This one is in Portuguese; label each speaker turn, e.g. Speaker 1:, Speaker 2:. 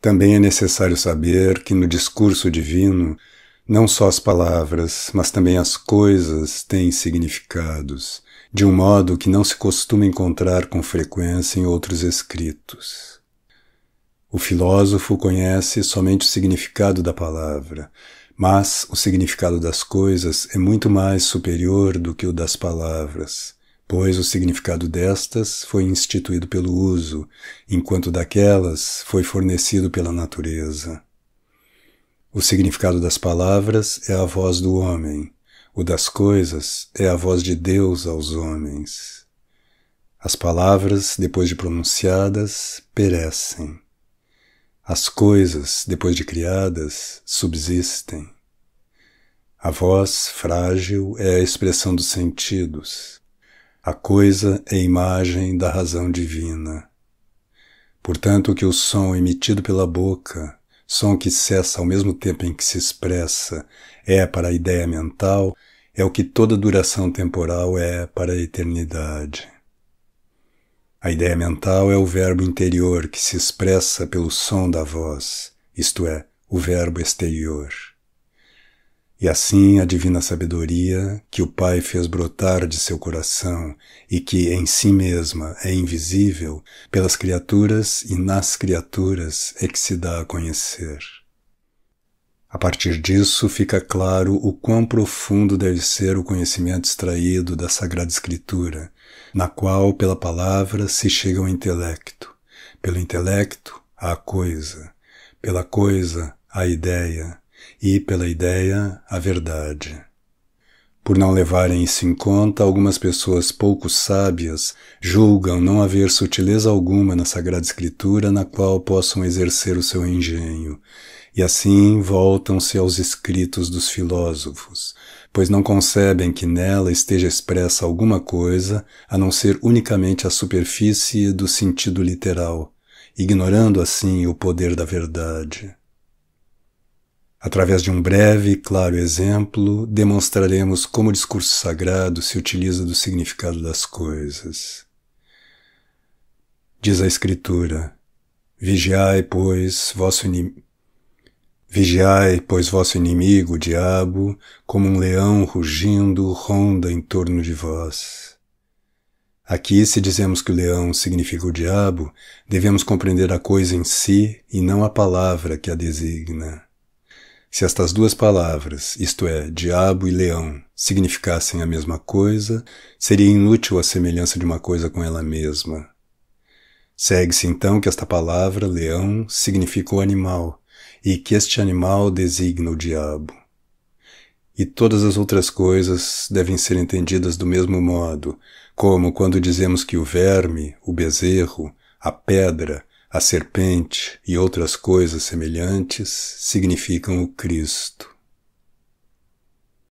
Speaker 1: Também é necessário saber que no discurso divino, não só as palavras, mas também as coisas têm significados, de um modo que não se costuma encontrar com frequência em outros escritos. O filósofo conhece somente o significado da palavra, mas o significado das coisas é muito mais superior do que o das palavras pois o significado destas foi instituído pelo uso, enquanto daquelas foi fornecido pela natureza. O significado das palavras é a voz do homem, o das coisas é a voz de Deus aos homens. As palavras, depois de pronunciadas, perecem. As coisas, depois de criadas, subsistem. A voz, frágil, é a expressão dos sentidos. A coisa é imagem da razão divina. Portanto, que o som emitido pela boca, som que cessa ao mesmo tempo em que se expressa, é para a ideia mental, é o que toda duração temporal é para a eternidade. A ideia mental é o verbo interior que se expressa pelo som da voz, isto é, o verbo exterior. E assim a divina sabedoria, que o Pai fez brotar de seu coração e que em si mesma é invisível, pelas criaturas e nas criaturas é que se dá a conhecer. A partir disso fica claro o quão profundo deve ser o conhecimento extraído da Sagrada Escritura, na qual pela palavra se chega ao intelecto, pelo intelecto à coisa, pela coisa à ideia, e, pela ideia, a verdade. Por não levarem isso em conta, algumas pessoas pouco sábias julgam não haver sutileza alguma na Sagrada Escritura na qual possam exercer o seu engenho, e assim voltam-se aos escritos dos filósofos, pois não concebem que nela esteja expressa alguma coisa a não ser unicamente a superfície do sentido literal, ignorando assim o poder da verdade. Através de um breve e claro exemplo, demonstraremos como o discurso sagrado se utiliza do significado das coisas. Diz a Escritura: Vigiai, pois, vosso inimigo. Vigiai, pois vosso inimigo, o diabo, como um leão rugindo, ronda em torno de vós. Aqui, se dizemos que o leão significa o diabo, devemos compreender a coisa em si e não a palavra que a designa. Se estas duas palavras, isto é, diabo e leão, significassem a mesma coisa, seria inútil a semelhança de uma coisa com ela mesma. Segue-se então que esta palavra, leão, significa o animal, e que este animal designa o diabo. E todas as outras coisas devem ser entendidas do mesmo modo, como quando dizemos que o verme, o bezerro, a pedra, a serpente e outras coisas semelhantes significam o Cristo.